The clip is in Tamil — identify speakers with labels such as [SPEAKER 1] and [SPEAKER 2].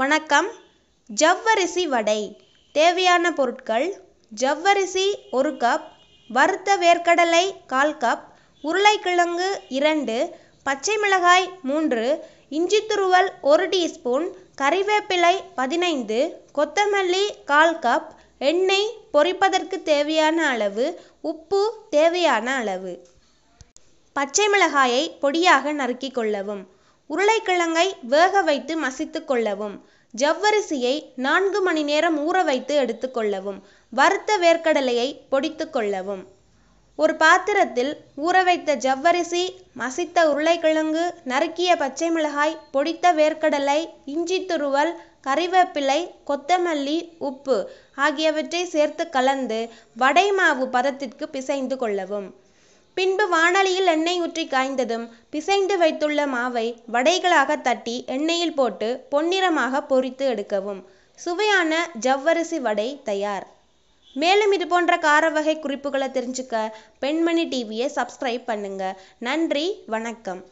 [SPEAKER 1] வணக்கம் ஜவ்வரிசி வடை தேவையான பொருட்கள் ஜவ்வரிசி ஒரு கப் வறுத்த வேர்க்கடலை கால் கப் உருளைக்கிழங்கு இரண்டு பச்சை மிளகாய் மூன்று இஞ்சி துருவல் ஒரு டீஸ்பூன் கறிவேப்பிலை பதினைந்து கொத்தமல்லி கால் கப் எண்ணெய் பொரிப்பதற்கு தேவையான அளவு உப்பு தேவையான அளவு பச்சை மிளகாயை பொடியாக நறுக்கிக் கொள்ளவும் உருளைக்கிழங்கை வேக வைத்து மசித்து கொள்ளவும் ஜவ்வரிசியை நான்கு மணி நேரம் ஊற வைத்து எடுத்துக்கொள்ளவும் வறுத்த வேர்க்கடலையை பொடித்து கொள்ளவும் ஒரு பாத்திரத்தில் ஊற வைத்த ஜவ்வரிசி மசித்த உருளைக்கிழங்கு நறுக்கிய பச்சை மிளகாய் பொடித்த வேர்க்கடலை இஞ்சி துருவல் கறிவேப்பிலை கொத்தமல்லி உப்பு ஆகியவற்றை சேர்த்து கலந்து வடை மாவு பதத்திற்கு பிசைந்து கொள்ளவும் பின்பு வாணலியில் எண்ணெய் ஊற்றி காய்ந்ததும் பிசைந்து வைத்துள்ள மாவை வடைகளாக தட்டி எண்ணெயில் போட்டு பொன்னிறமாக பொரித்து எடுக்கவும் சுவையான ஜவ்வரிசி வடை தயார் மேலும் இது போன்ற கார வகை குறிப்புகளை தெரிஞ்சுக்க பெண்மணி டிவியை சப்ஸ்கிரைப் பண்ணுங்க நன்றி வணக்கம்